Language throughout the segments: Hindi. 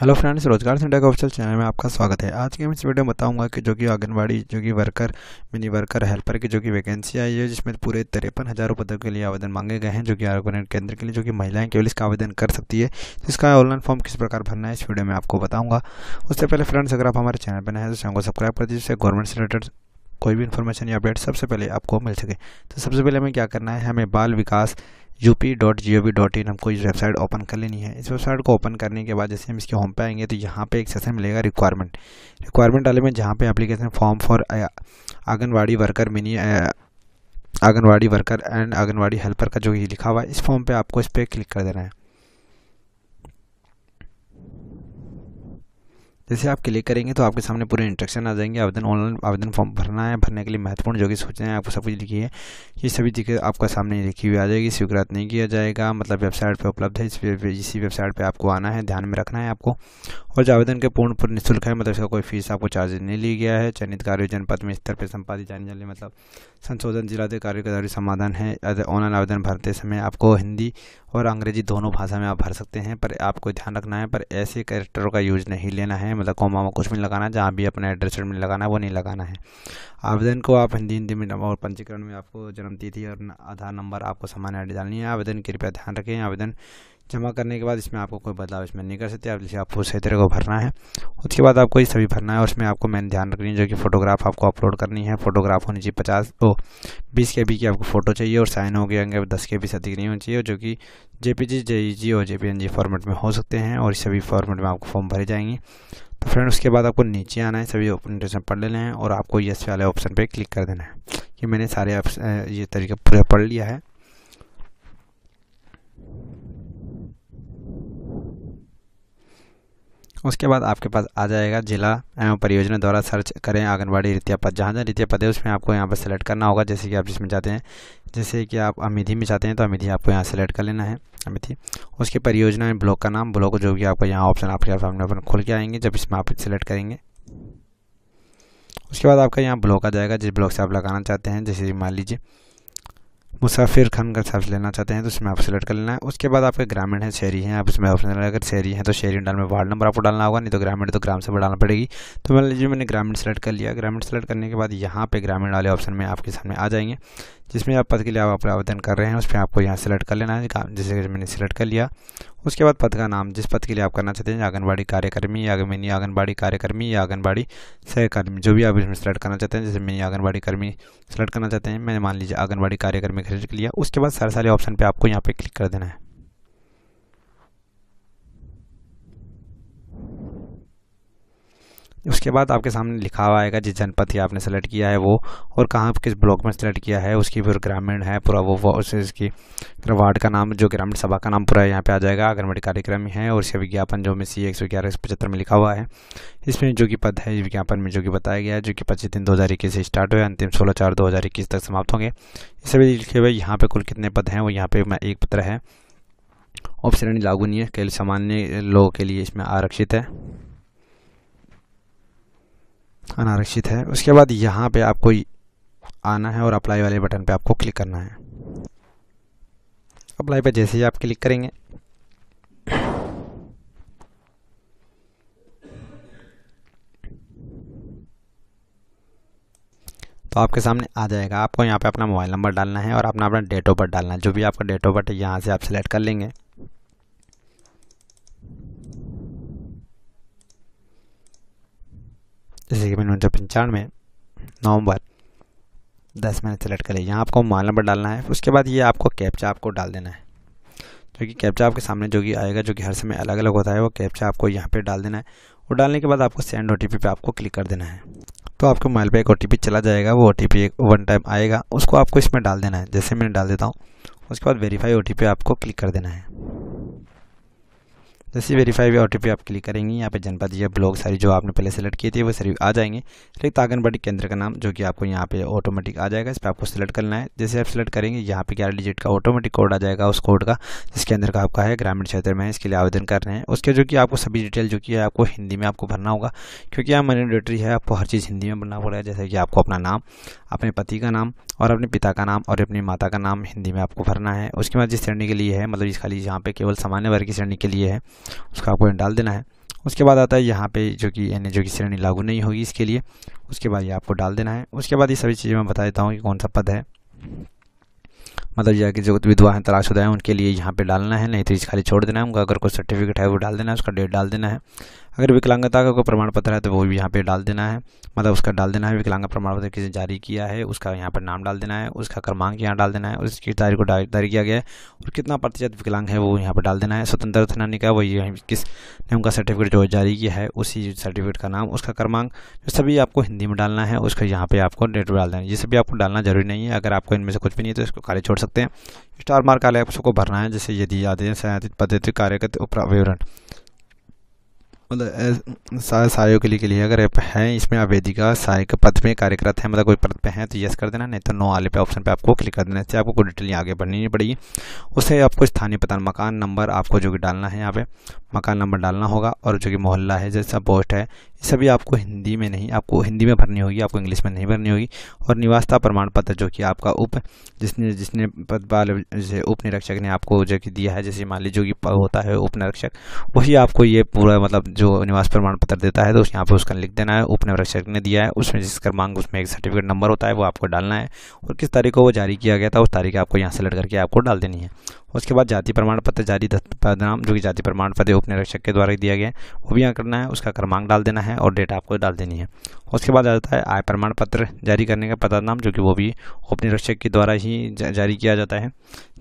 हेलो फ्रेंड्स रोजगार सेंटर के ऑफिशियल चैनल में आपका स्वागत है आज के मैं इस वीडियो में बताऊंगा कि जो कि आंगनबाड़ी जो कि वर्कर मिनी वर्कर हेल्पर की जो कि वैकेंसी आई है जिसमें पूरे तिरपन हज़ारों पदों के लिए आवेदन मांगे गए हैं जो कि आरोग्य केंद्र के लिए जो कि महिलाएं केवल इसका आवेदन कर सकती है तो इसका ऑनलाइन फॉर्म किस प्रकार भरना है इस वीडियो में आपको बताऊँगा उससे पहले फ्रेंड्स अगर आप हमारे चैनल पर तो चैनल को सब्सक्राइब कर दीजिए गवर्नमेंट से रिलेटेड कोई भी इन्फॉर्मेशन या अपडेट सबसे पहले आपको मिल सके तो सबसे पहले हमें क्या करना है हमें Bal Vikas U P G O V dot in हमको इस वेबसाइट ओपन कर लेनी है इस वेबसाइट को ओपन करने के बाद जैसे हम इसके होम पे आएंगे तो यहाँ पे एक सेशन मिलेगा रिक्वायरमेंट रिक्वायरमेंट वाले में जहाँ पे application form for anganwadi worker mini uh, anganwadi worker and anganwadi helper का जो ये लिखा हुआ है इस फॉर्म पर आपको इस पर क्लिक कर देना है जैसे आप क्लिक करेंगे तो आपके सामने पूरे इंस्ट्रक्शन आ जाएंगे आवेदन ऑनलाइन आवेदन फॉर्म भरना है भरने के लिए महत्वपूर्ण जो कि है आपको सब कुछ लिखी है ये सभी चीज़ें आपका सामने लिखी हुई आ जाएगी स्वीकृत नहीं किया जाएगा मतलब वेबसाइट पर उपलब्ध है इस इसी वेबसाइट पर आपको आना है ध्यान में रखना है आपको और जो आवेदन के पूर्ण पूर्ण निःशुल्क है मतलब इसका कोई फीस आपको चार्ज नहीं लिया गया है चयनित कार्य जनपद में स्तर पर संपादित जाने जाने मतलब संशोधन जिलाधिकारी का समाधान है ऑनलाइन आवेदन भरते समय आपको हिंदी और अंग्रेजी दोनों भाषा में आप भर सकते हैं पर आपको ध्यान रखना है पर ऐसे कैरेक्टरों का यूज नहीं लेना है है मतलब कॉमा में कुछ भी लगाना है जहाँ भी अपना एड्रेस में लगाना है वो नहीं लगाना है आवेदन को आप हिंदी हिंदी में और पंजीकरण में आपको जन्म तिथि और आधार नंबर आपको सामान्य डालनी है आवेदन कृपया ध्यान रखें आवेदन जमा करने के बाद इसमें आपको कोई बदलाव इसमें नहीं कर सकते आप जैसे आपको सही तरह को भरना है उसके बाद आपको ये सभी भरना है और उसमें आपको मैंने ध्यान रखनी है जो कि फोटोग्राफ आपको अपलोड करनी है फोटोग्राफ होनी चाहिए पचास ओ बीस के बी की आपको फ़ोटो चाहिए और साइन हो गए दस के बी से अधिक नहीं होनी चाहिए जो कि J P G J G और J P N G format में हो सकते हैं और सभी फॉर्मेट में आपको फॉर्म भरे जाएंगे तो फ्रेंड उसके बाद आपको नीचे आना है सभी इंटरेस्ट पढ़ लेना है और आपको यस वाले ऑप्शन पर क्लिक कर देना है कि मैंने सारे ये तरीका पूरा पढ़ लिया है उसके बाद आपके पास आ जाएगा जिला एवं परियोजना द्वारा सर्च करें आंगनबाड़ी रित्या पद जहाँ जहाँ रित्या पद है उसमें आपको यहाँ पर सेलेक्ट करना होगा जैसे कि आप जिसमें चाहते हैं जैसे कि आप अमिधी में चाहते हैं तो अमिधी आपको यहाँ सेलेक्ट कर लेना है अमिधी उसके परियोजना में ब्लॉक का नाम ब्लॉक जो भी आपको यहाँ ऑप्शन आपके सामने पर खुल के आएंगे जब इसमें आप सेलेक्ट करेंगे उसके बाद आपका यहाँ ब्लॉक आ जाएगा जिस ब्लॉक से आप लगाना चाहते हैं जैसे मान लीजिए मुसाफिर खान का सेल्फ लेना चाहते हैं तो इसमें आप सेलेक्ट कर लेना है उसके बाद आपके ग्रामीण है शहरी हैं आप इसमें ऑप्शन अगर शहरी हैं तो शहरी डाल में वार्ड नंबर आपको डालना होगा नहीं तो ग्रामीण तो ग्राम से डालना पड़ेगी तो मान लीजिए मैंने ग्रामीण सेलेक्ट कर लिया ग्रामीण सेलेक्ट करने के बाद यहाँ पर ग्रामीण वाले ऑप्शन में आपके सामने आ जाएंगे जिसमें आप पद के लिए आप अपना आवेदन कर रहे हैं उस पर आपको यहाँ सेलेक्ट कर लेना है जैसे कि मैंने सेलेक्ट कर लिया उसके बाद पद का नाम जिस पद के लिए आप करना चाहते हैं आंगनबाड़ी कार्यकर्मी या मिनी आंगनबाड़ी कार्यकर्मी या आंगनबाड़ी सहकर्मी जो भी आप इसमें सेलेक्ट करना चाहते हैं जैसे मिनी आंगनबाड़ी कर्मी सेलेक्ट करना चाहते हैं मैंने मान लीजिए आंगनबाड़ी कार्यकर्मी खरीद लिया उसके बाद सारे सारे ऑप्शन पे आपको यहाँ पे क्लिक कर देना है उसके बाद आपके सामने लिखा हुआ आएगा जिस जनपद ही आपने सेलेक्ट किया है वो और कहाँ किस ब्लॉक में सेलेक्ट किया है उसकी फिर ग्रामीण है पूरा वो उसकी की फिर वार्ड का नाम जो ग्रामीण सभा का नाम पूरा यहाँ पे आ जाएगा आंगनबाड़ी कार्यक्रम है और इसका विज्ञापन जो में सी एक सौ ग्यारह पचहत्तर में लिखा हुआ है इसमें जो कि पद है विज्ञापन में जो कि बताया गया है जो कि पच्चीस दिन दो हज़ार इक्कीस से स्टार्ट हुए अंतिम सोलह चार दो हज़ार इक्कीस तक समाप्त होंगे इस सभी लिखे हुए यहाँ पे कुल कितने पद हैं वो यहाँ पर मैं एक पत्र है ऑप्शन लागू नहीं है केवल सामान्य लोगों के लिए इसमें आरक्षित है अनारक्षित है उसके बाद यहाँ पे आपको आना है और अप्लाई वाले बटन पे आपको क्लिक करना है अप्लाई पे जैसे ही आप क्लिक करेंगे तो आपके सामने आ जाएगा आपको यहाँ पे अपना मोबाइल नंबर डालना है और अपना अपना डेट ऑफ बर्थ डालना है जो भी आपका डेट ऑफ बर्थ है यहाँ से आप सेलेक्ट कर लेंगे जैसे कि मैंने सौ पंचानवे नवंबर दस मैंने सेलेक्ट करें यहाँ आपको मोबाइल नंबर डालना है उसके बाद ये आपको कैप्चा आपको डाल देना है जो कि कैप्चा आपके सामने जो कि आएगा जो कि हर समय अलग अलग होता है वो कैप्चा आपको यहाँ पे डाल देना है और डालने के बाद आपको सेंड ओ पे आपको क्लिक कर देना है तो आपके मोबाइल पे एक ओ चला जाएगा वो ओ एक वन टाइम आएगा उसको आपको इसमें डाल देना है जैसे मैंने डाल देता हूँ उसके बाद वेरीफाई ओ आपको क्लिक कर देना है जैसे वेरीफाई वे ओ टी आप क्लिक करेंगे यहाँ पे जनपद या ब्लॉक सारी जो आपने पहले सेलेक्ट किए थे वो सारी आ जाएंगे रिक्त आंगनबाड़ी केंद्र का नाम जो कि आपको यहाँ पे ऑटोमेटिक आ जाएगा इस पर आपको सिलेक्ट करना है जैसे आप सिलेक्ट करेंगे यहाँ पे ग्यारह डिजिट का ऑटोमेटिक कोड आ जाएगा उस कोड का जिसके अंदर का आपका है ग्रामीण क्षेत्र में इसके लिए आवेदन कर रहे हैं उसके जो कि आपको सभी डिटेल जो कि है आपको हिंदी में आपको भरना होगा क्योंकि यहाँ मैंडेटरी है आपको हर चीज़ हिंदी में भरना पड़ेगा जैसे कि आपको अपना नाम अपने पति का नाम और अपने पिता का नाम और अपनी माता का नाम हिंदी में आपको भरना है उसके बाद जिस श्रेणी के लिए है मतलब इस खाली यहाँ पे केवल सामान्य वर्ग की श्रेणी के लिए है उसका आपको डाल देना है उसके बाद आता है यहाँ पे जो कि यानी जो कि श्रेणी लागू नहीं होगी इसके लिए उसके बाद ये आपको डाल देना है उसके बाद ये सभी चीज़ें मैं बता देता हूँ कि कौन सा पद है मतलब यह कि जो विधवा हैं तलाशुदा हैं उनके लिए यहाँ पे डालना है नहीं तो इस खाली छोड़ देना है उनका अगर कोई सर्टिफिकेट है वो डाल देना है उसका डेट डाल देना है अगर विकलांगता का कोई प्रमाण पत्र है तो वो भी यहाँ पे डाल देना है मतलब उसका डाल देना है विकलांग प्रमाण पत्र किसी जारी किया है उसका यहाँ पर नाम डाल देना है उसका क्रमांक यहाँ डाल देना है उसकी तारीख को जारी किया गया है और कितना प्रतिशत विकलांग है वो यहाँ पर डाल देना है स्वतंत्र सेनानी का वही किस ने उनका सर्टिफिकेट जो जारी किया है उसी सर्टिफिकेट का नाम उसका क्रमांक सभी आपको हिंदी में डालना है उसका यहाँ पर आपको डेट डाल देना है ये सभी आपको डालना जरूरी नहीं है अगर आपको इनमें से कुछ भी नहीं है तो इसको खाली छोड़ सकते हैं स्टार मार्क वाले आपको भरना है जैसे यदि आदेश पद्धति कार्यगत उप विवरण मतलब सारे सारियों के लिए के लिए अगर ऐप है इसमें वेदिका सहायक पद में कार्यरत है मतलब कोई पद पे हैं तो यस कर देना नहीं तो नो वाले पे ऑप्शन पे आपको क्लिक कर देना इससे आपको कोई डिटेल आगे बढ़नी नहीं पड़ेगी उससे आपको स्थानीय पता मकान नंबर आपको जो कि डालना है यहाँ पे मकान नंबर डालना होगा और जो कि मोहल्ला है जैसा पोस्ट है सभी आपको हिंदी में नहीं आपको हिंदी में भरनी होगी आपको इंग्लिश में नहीं भरनी होगी और निवासता प्रमाण पत्र जो कि आपका उप जिसने जिसने पद वाले जैसे उप निरीक्षक ने आपको जो कि दिया है जैसे मान लीजिए जो कि होता है उप निरीक्षक वही आपको ये पूरा मतलब जो जो निवास प्रमाण पत्र देता है तो यहाँ पर उसका लिख देना है उपनिवरक्षक ने दिया है उसमें जिस क्रमांक उसमें एक सर्टिफिकेट नंबर होता है वो आपको डालना है और किस तारीख को वो जारी किया गया था उस तारीख आपको यहाँ सेलेक्ट करके आपको डाल देनी है उसके बाद जाति प्रमाण पत्र जारी पदनाम जो कि जाति प्रमाण पत्र उपनिरीक्षक के द्वारा दिया गया है वो भी यहाँ करना है उसका क्रमांक डाल देना है और डेट आपको डाल देनी है उसके बाद आ जाता है आय प्रमाण पत्र जारी करने का पता नाम जो कि वो भी उपनिरीक्षक के द्वारा ही जारी किया जाता है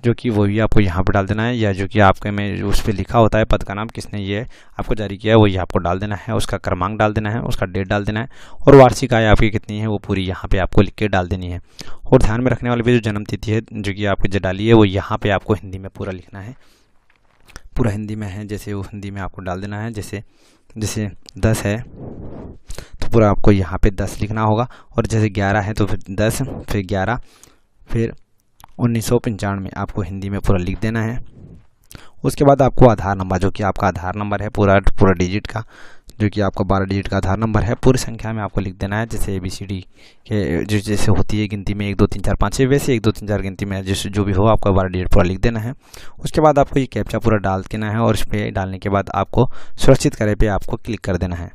जो कि वो भी आपको यहाँ पर डाल देना है या जो कि आपके में उस पर लिखा होता है पद का नाम किसने ये आपको जारी किया है वही आपको डाल देना है उसका क्रमांक डाल देना है उसका डेट डाल देना है और वार्षिक आय आपकी कितनी है वो पूरी यहाँ पर आपको लिख के डाल देनी है और ध्यान में रखने वाली भी जो जन्मतिथि है जो कि आपकी जो डाली है वो यहाँ पर आपको हिंदी में पूरा लिखना है पूरा हिंदी में है जैसे वो हिंदी में आपको डाल देना है जैसे जैसे दस है तो पूरा आपको यहाँ पे दस लिखना होगा और जैसे ग्यारह है तो फिर दस फिर ग्यारह फिर उन्नीस सौ पंचानवे आपको हिंदी में पूरा लिख देना है उसके बाद आपको आधार नंबर जो कि आपका आधार नंबर है पूरा पूरा डिजिट का जो कि आपका बारह डिजिट का आधार नंबर है पूरी संख्या में आपको लिख देना है जैसे ए बी सी डी के जो जैसे होती है गिनती में एक दो तीन चार पाँच छः वैसे एक दो तीन चार गिनती में जैसे जो भी हो आपका बारह डिजिट पूरा लिख देना है उसके बाद आपको ये कैप्चा पूरा डाल देना है और इस पर डालने के बाद आपको सुरक्षित करे पर आपको क्लिक कर देना है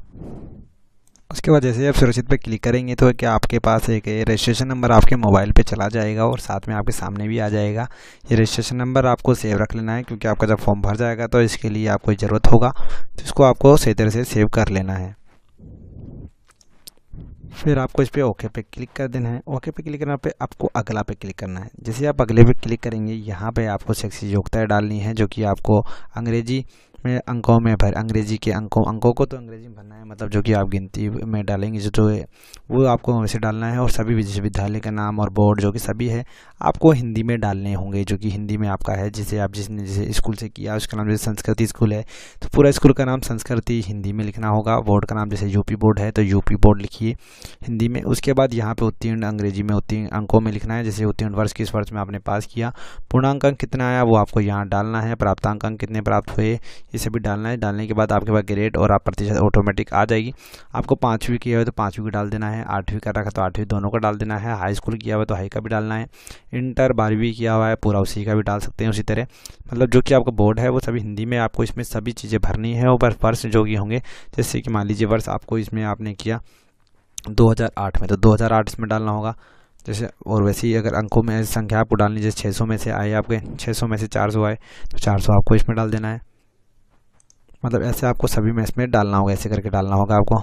उसके बाद जैसे आप सुरक्षित पे क्लिक करेंगे तो क्या आपके पास एक रजिस्ट्रेशन नंबर आपके मोबाइल पे चला जाएगा और साथ में आपके सामने भी आ जाएगा ये रजिस्ट्रेशन नंबर आपको सेव रख लेना है क्योंकि आपका जब फॉर्म भर जाएगा तो इसके लिए आपको ज़रूरत होगा तो इसको आपको सही तरह से सेव कर लेना है फिर आपको इस पर ओके पे क्लिक कर देना है ओके पे क्लिक करना पे आपको अगला पे क्लिक करना है जैसे आप अगले पे क्लिक करेंगे यहाँ पे आपको सेक्सी योग्यताएँ डालनी है जो कि आपको अंग्रेजी अपने अंकों में भर अंग्रेजी के अंकों अंकों को तो अंग्रेजी में भरना है मतलब जो कि आप गिनती में डालेंगे जो तो वो आपको वैसे डालना है और सभी विश्वविद्यालय का नाम और बोर्ड जो कि सभी है आपको हिंदी में डालने होंगे जो कि हिंदी में आपका है जिसे आप जिसने जिसे स्कूल से किया उसका नाम जैसे संस्कृति स्कूल है तो पूरा स्कूल का नाम संस्कृति हिंदी में लिखना होगा बोर्ड का नाम जैसे यूपी बोर्ड है तो यूपी बोर्ड लिखिए हिंदी में उसके बाद यहाँ पर उत्तीर्ण अंग्रेजी में उत्तीर्ण अंकों में लिखना है जैसे उत्तीर्ण वर्ष किस वर्ष में आपने पास किया पूर्णांक अंक कितना आया वो आपको यहाँ डालना है प्राप्तांक अंक कितने प्राप्त हुए ये सभी डालना है डालने के बाद आपके पास ग्रेड और आप प्रतिशत ऑटोमेटिक आ जाएगी आपको पाँचवीं किया हुआ तो पाँचवीं का डाल देना है आठवीं का रखा तो आठवीं दोनों का डाल देना है हाई स्कूल किया हुआ तो हाई का भी डालना है इंटर बारहवीं किया हुआ है पूरा उसी का भी डाल सकते हैं उसी तरह मतलब जो कि आपका बोर्ड है वो सभी हिंदी में आपको इसमें सभी चीज़ें भरनी है और वर्ष जो कि होंगे जैसे कि मान लीजिए वर्ष आपको इसमें आपने किया 2008 में तो 2008 इसमें डालना होगा जैसे और वैसे ही अगर अंकों में संख्या आपको डालनी जैसे छः में से आए आपके छः में से चार आए तो चार आपको इसमें डाल देना है मतलब ऐसे आपको सभी में इसमें डालना होगा ऐसे करके डालना होगा आपको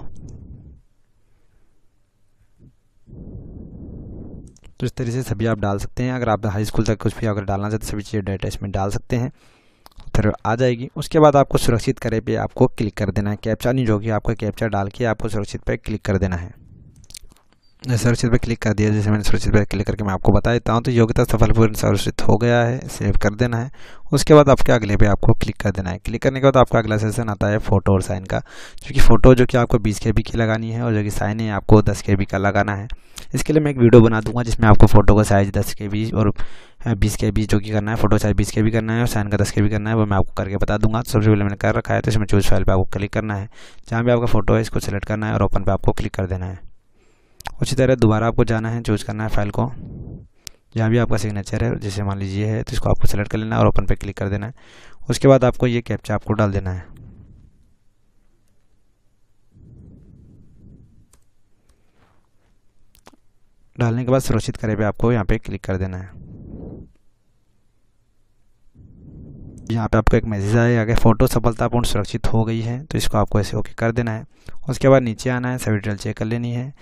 तो इस तरीके से सभी आप डाल सकते हैं अगर आप हाई स्कूल तक कुछ भी अगर डालना चाहते तो सभी चीज़ें डाटा इसमें डाल सकते हैं फिर आ जाएगी उसके बाद आपको सुरक्षित करे पे आपको क्लिक कर देना है कैप्चा नहीं जो कि आपको कैप्चा डाल के आपको सुरक्षित पर क्लिक कर देना है सुरक्षित पर क्लिक कर दिया जैसे मैंने सुरक्षित पर क्लिक करके मैं आपको बता देता हूँ तो योग्यता सफलपूर्ण सुरक्षित हो गया है सेव कर देना है उसके बाद आपके अगले पे आपको क्लिक कर देना है क्लिक करने के बाद आपका अगला सेशन आता है फ़ोटो और साइन का क्योंकि फ़ोटो जो कि आपको बीस के की लगानी है और जो कि साइन है आपको दस के का लगाना है इसके लिए मैं एक वीडियो बना दूंगा जिसमें आपको फोटो का साइज़ दस के बी और हाँ, बीस के बी जो कि करना है फोटो साइज़ बीस के भी करना है और साइन का दस के भी करना है वो मैं आपको करके बता दूंगा तो सबसे पहले मैंने कर रखा है तो इसमें चूज़ फाइल पर आपको क्लिक करना है जहाँ भी आपका फोटो है इसको सेलेक्ट करना है और ओपन पर आपको क्लिक कर देना है उसी तरह दोबारा आपको जाना है चूज़ करना है फाइल को जहाँ भी आपका सिग्नेचर है जैसे मान लीजिए है तो इसको आपको सेलेक्ट कर लेना है और ओपन पर क्लिक कर देना है उसके बाद आपको ये कैप्चा आपको डाल देना है डालने के बाद सुरक्षित करे पे आपको यहाँ पे क्लिक कर देना है यहाँ पे आपको एक मैसेज आएगा कि फ़ोटो सफलतापूर्ण सुरक्षित हो गई है तो इसको आपको ऐसे ओके कर देना है उसके बाद नीचे आना है सभी डिटेल चेक कर लेनी है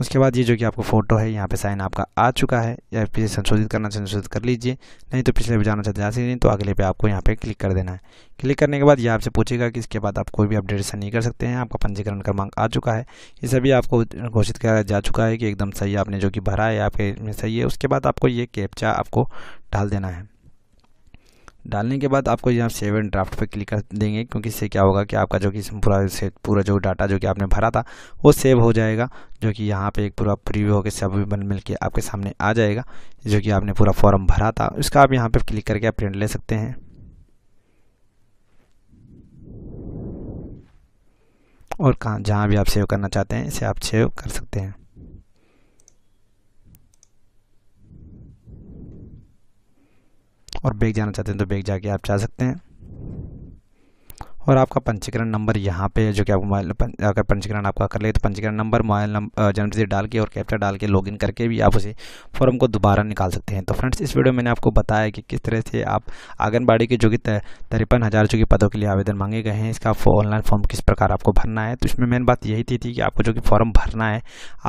उसके बाद ये जो कि आपको फ़ोटो है यहाँ पे साइन आपका आ चुका है या पीछे संशोधित करना तो संशोधित कर लीजिए नहीं तो पिछले पर जाना चाहते जा सकते तो अगले पे आपको यहाँ पे क्लिक कर देना है क्लिक करने के बाद ये आपसे पूछेगा कि इसके बाद आप कोई भी अपडेटेशन नहीं कर सकते हैं आपका पंजीकरण क्रमांक आ चुका है ये सभी आपको घोषित किया जा चुका है कि एकदम सही आपने जो कि भरा है आपके में सही है उसके बाद आपको ये कैप्चा आपको डाल देना है डालने के बाद आपको यहाँ सेव एंड ड्राफ्ट पर क्लिक कर देंगे क्योंकि इससे क्या होगा कि आपका जो कि पूरा पूरा जो डाटा जो कि आपने भरा था वो सेव हो जाएगा जो कि यहाँ पे एक पूरा प्रीव्यू होकर भी बन मिल के आपके सामने आ जाएगा जो कि आपने पूरा फॉर्म भरा था उसका आप यहाँ पर क्लिक करके आप प्रिंट ले सकते हैं और कहाँ जहाँ भी आप सेव करना चाहते हैं इसे आप सेव कर सकते हैं और बैग जाना चाहते हैं तो बैग जाके आप जा सकते हैं और आपका पंजीकरण नंबर यहाँ पे जो कि आप मोबाइल अगर पंजीकरण आपका कर ले तो पंजीकरण नंबर मोबाइल नंबर जन्म से डाल के और कैप्चर डाल के लॉगिन करके भी आप उसे फॉर्म को दोबारा निकाल सकते हैं तो फ्रेंड्स इस वीडियो में मैंने आपको बताया कि किस तरह से आप आंगनबाड़ी के जो कि तिरपन हज़ार जो कि पदों के लिए आवेदन मांगे गए हैं इसका ऑनलाइन फॉर्म किस प्रकार आपको भरना है तो इसमें मेन बात यही थी, थी कि आपको जो कि फॉर्म भरना है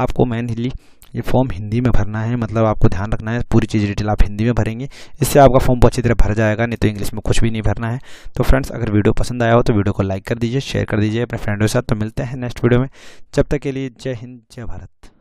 आपको मेनली ये फॉर्म हिंदी में भरना है मतलब आपको ध्यान रखना है पूरी चीज़ डिटेल आप हिंदी में भरेंगे इससे आपका फॉर्म बहुत अच्छी तरह भर जाएगा नहीं तो इंग्लिश में कुछ भी नहीं भरना है तो फ्रेंड्स अगर वीडियो पसंद आया हो तो वीडियो को लाइक कर दीजिए शेयर कर दीजिए अपने फ्रेंडों के साथ तो मिलते हैं नेक्स्ट वीडियो में जब तक के लिए जय हिंद जय भारत